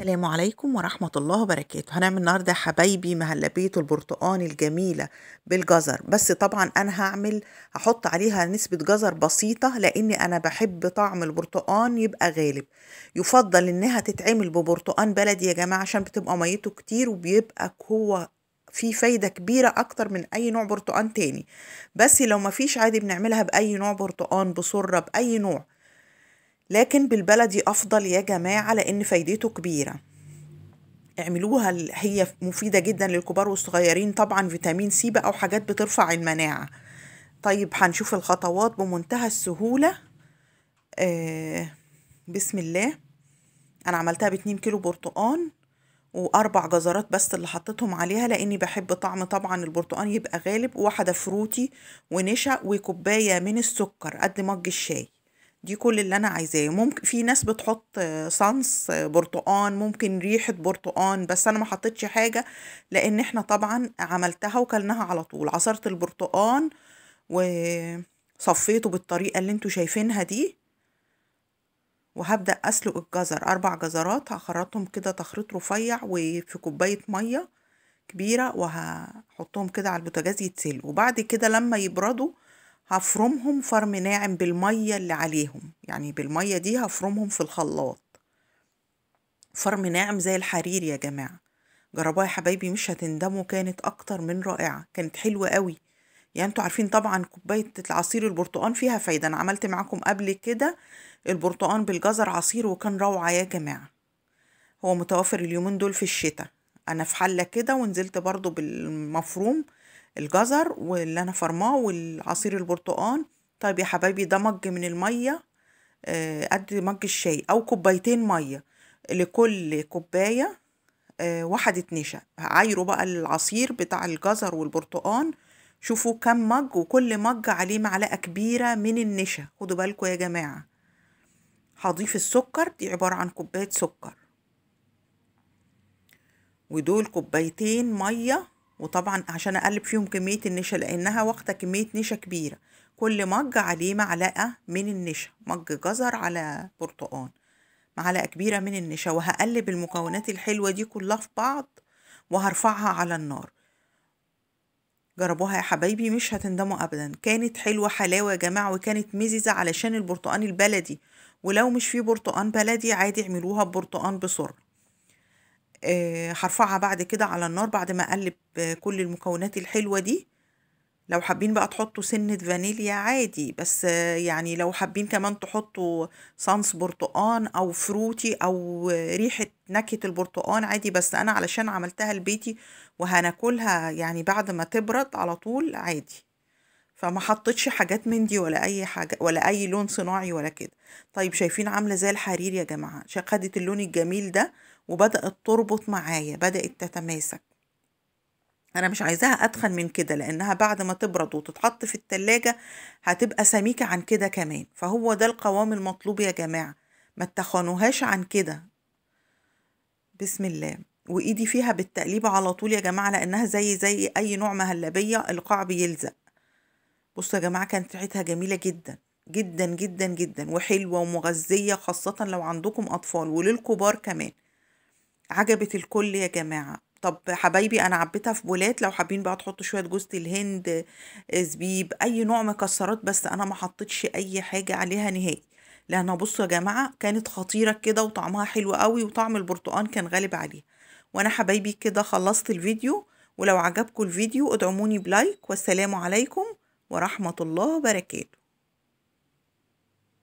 السلام عليكم ورحمة الله وبركاته هنعمل النهاردة حبايبي مهلبية البرتقان الجميلة بالجزر بس طبعا أنا هعمل هحط عليها نسبة جزر بسيطة لأني أنا بحب طعم البرتقان يبقى غالب يفضل إنها تتعمل ببرتقان بلدي يا جماعة عشان بتبقى ميته كتير وبيبقى هو في فايدة كبيرة أكتر من أي نوع برتقان تاني بس لو مفيش عادي بنعملها بأي نوع برتقان بسرة بأي نوع لكن بالبلدي أفضل يا جماعة لأن فايدته كبيرة اعملوها هي مفيدة جدا للكبار والصغيرين طبعا فيتامين سي بقى وحاجات بترفع المناعة طيب هنشوف الخطوات بمنتهى السهولة آه بسم الله أنا عملتها باتنين كيلو برتقان وأربع جزرات بس اللي حطيتهم عليها لأني بحب طعم طبعا البرتقان يبقى غالب واحدة فروتي ونشا وكوباية من السكر قد مج الشاي دي كل اللي انا عايزاه ممكن في ناس بتحط صنص برتقان ممكن ريحه برتقان بس انا ما حطيتش حاجه لان احنا طبعا عملتها وكلناها على طول عصرت البرتقان وصفيته بالطريقه اللي انتوا شايفينها دي وهبدا اسلق الجزر اربع جزرات هخرطهم كده تخريط رفيع وفي كوبايه ميه كبيره وهحطهم كده على البوتاجاز يتسلقوا وبعد كده لما يبردوا هفرمهم فرم ناعم بالمية اللي عليهم يعني بالمية دي هفرمهم في الخلاط فرم ناعم زي الحرير يا جماعة جربوها يا حبايبي مش هتندموا كانت أكتر من رائعة كانت حلوة قوي يعني انتوا عارفين طبعا كوباية عصير البرتقان فيها فايدة أنا عملت معاكم قبل كده البرتقان بالجزر عصير وكان روعة يا جماعة هو متوفر اليومين دول في الشتاء أنا في حلة كده ونزلت برضو بالمفروم الجزر واللي أنا فرماه والعصير البرتقان طيب يا حبايبي ده مج من المية آه، قد مج الشاي أو كوبايتين مية لكل كوباية آه، واحد اتنشا عايروا بقى العصير بتاع الجزر والبرتقان شوفوا كم مج وكل مج عليه معلقة كبيرة من النشا خدوا بالكم يا جماعة هضيف السكر دي عبارة عن كوباية سكر ودول كوبايتين مية وطبعا عشان اقلب فيهم كميه النشا لانها واخده كميه نشا كبيره كل مج عليه معلقه من النشا مج جزر على برتقان معلقه كبيره من النشا وهقلب المكونات الحلوه دي كلها في بعض وهرفعها على النار جربوها يا حبايبي مش هتندموا ابدا كانت حلوه حلاوه يا جماعه وكانت مززه علشان البرتقان البلدي ولو مش فيه برتقان بلدي عادي اعملوها ببرتقان بسرعه آه، هرفعها بعد كده على النار بعد ما اقلب آه، كل المكونات الحلوه دي لو حابين بقى تحطوا سنة فانيليا عادي بس آه، يعني لو حابين كمان تحطوا صنص برتقان أو فروتي أو ريحة نكهة البرتقان عادي بس أنا علشان عملتها لبيتي وهناكلها يعني بعد ما تبرد على طول عادي فما حطيتش حاجات من دي ولا أي حاجة ولا أي لون صناعي ولا كده طيب شايفين عاملة زي الحرير يا جماعة خدت اللون الجميل ده وبدأت تربط معايا بدأت تتماسك أنا مش عايزاها أتخن من كده لأنها بعد ما تبرد وتتحط في التلاجة هتبقى سميكة عن كده كمان فهو ده القوام المطلوب يا جماعة ما تتخنوهاش عن كده بسم الله وإيدي فيها بالتقليب على طول يا جماعة لأنها زي زي أي نوع مهلبية القاع بيلزق بصوا يا جماعة كانت ريحتها جميلة جدا جدا جدا جدا وحلوة ومغذية خاصة لو عندكم أطفال وللكبار كمان عجبت الكل يا جماعة طب حبايبي انا عبيتها في بولات لو حابين بقى تحطوا شويه جوزة الهند آه، زبيب اي نوع مكسرات بس انا ما حطيتش اي حاجه عليها نهائي لان بصوا يا جماعه كانت خطيره كده وطعمها حلو قوي وطعم البرتقال كان غالب عليها وانا حبايبي كده خلصت الفيديو ولو عجبكم الفيديو ادعموني بلايك والسلام عليكم ورحمه الله وبركاته